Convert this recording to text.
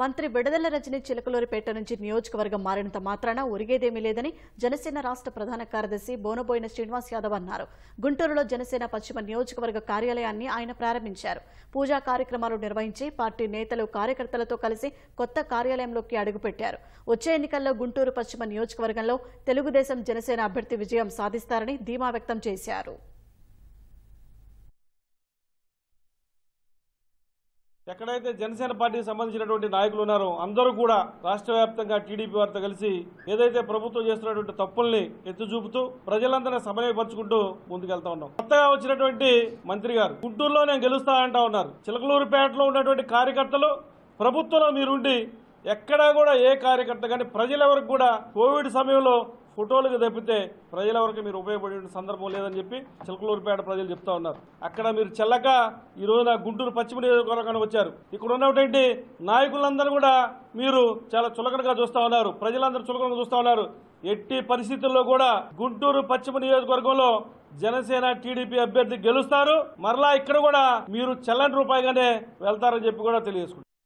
మంత్రి విడదల రజని చిలకలూరిపేట నుంచి నియోజకవర్గం మారినంత మాత్రాన ఒరిగేదేమీ లేదని జనసేన రాష్ట్ర ప్రధాన కార్యదర్శి బోనబోయిన శ్రీనివాస్ యాదవ్ అన్నారు గుంటూరులో జనసేన పశ్చిమ నియోజకవర్గ కార్యాలయాన్ని ఆయన ప్రారంభించారు పూజా కార్యక్రమాలు నిర్వహించి పార్టీ నేతలు కార్యకర్తలతో కలిసి కొత్త కార్యాలయంలోకి అడుగుపెట్టారు వచ్చే ఎన్నికల్లో గుంటూరు పశ్చిమ నియోజకవర్గంలో తెలుగుదేశం జనసేన అభ్యర్థి విజయం సాధిస్తారని ధీమా వ్యక్తం చేశారు ఎక్కడైతే జనసేన పార్టీకి సంబంధించినటువంటి నాయకులు ఉన్నారో అందరూ కూడా రాష్ట్ర వ్యాప్తంగా టీడీపీ వారితో కలిసి ఏదైతే ప్రభుత్వం చేస్తున్నటువంటి తప్పుల్ని ఎత్తి చూపుతూ ప్రజలందరినీ సమన్వయపరుచుకుంటూ ముందుకెళ్తా ఉన్నాం కొత్తగా వచ్చినటువంటి మంత్రి గారు గుంటూరులో నేను గెలుస్తానంటా ఉన్నారు చిలకలూరుపేటలో ఉన్నటువంటి కార్యకర్తలు ప్రభుత్వంలో మీరుండి ఎక్కడా కూడా ఏ కార్యకర్త కానీ ప్రజలెవరికి కూడా కోవిడ్ సమయంలో ఫోటోలకు తప్పితే ప్రజల వరకు మీరు ఉపయోగపడే సందర్భం లేదని చెప్పి చిలకలూరిపేట ప్రజలు చెప్తా ఉన్నారు అక్కడ మీరు చెల్లక ఈ రోజున గుంటూరు పశ్చిమ నియోజకవర్గానికి వచ్చారు ఇక్కడ ఉన్నటువంటి నాయకులందరూ కూడా మీరు చాలా చులకనగా చూస్తూ ఉన్నారు ప్రజలందరూ చులకనగా చూస్తూ ఉన్నారు ఎట్టి పరిస్థితుల్లో కూడా గుంటూరు పశ్చిమ నియోజకవర్గంలో జనసేన టీడీపీ అభ్యర్థి గెలుస్తారు మరలా ఇక్కడ కూడా మీరు చల్లని రూపాయిగానే వెళ్తారని చెప్పి కూడా తెలియజేసుకుంటారు